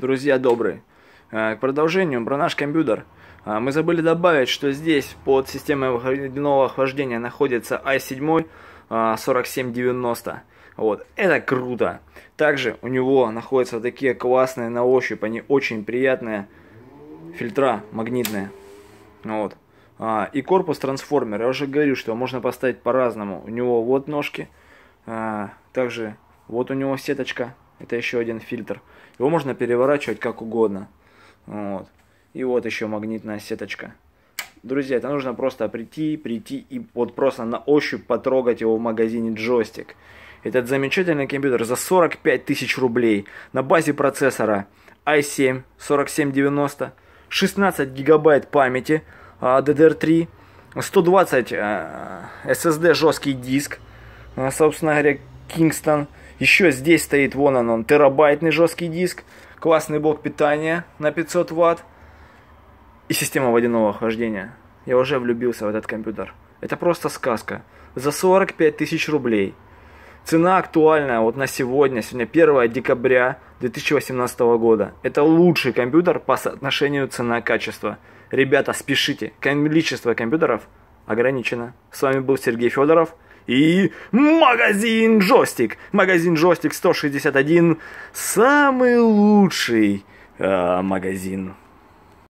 друзья добрые. Э, к продолжению, про компьютер. Э, мы забыли добавить, что здесь под системой ледяного охлаждения находится i7 4790. Э, вот, это круто. Также у него находятся такие классные на ощупь, они очень приятные фильтра магнитные. Вот. А, и корпус трансформера. я уже говорю, что можно поставить по-разному. У него вот ножки, а, также вот у него сеточка это еще один фильтр. Его можно переворачивать как угодно. Вот. И вот еще магнитная сеточка. Друзья, это нужно просто прийти, прийти и вот просто на ощупь потрогать его в магазине джойстик. Этот замечательный компьютер за 45 тысяч рублей на базе процессора i7 4790, 16 гигабайт памяти DDR3, 120 SSD жесткий диск, э, собственно говоря, Kingston – еще здесь стоит, вон он, он терабайтный жесткий диск, классный блок питания на 500 ватт и система водяного охлаждения. Я уже влюбился в этот компьютер. Это просто сказка. За 45 тысяч рублей. Цена актуальная вот на сегодня, сегодня 1 декабря 2018 года. Это лучший компьютер по соотношению цена-качество. Ребята, спешите, количество компьютеров ограничено. С вами был Сергей Федоров и магазин джойстик. Магазин джойстик 161 самый лучший э, магазин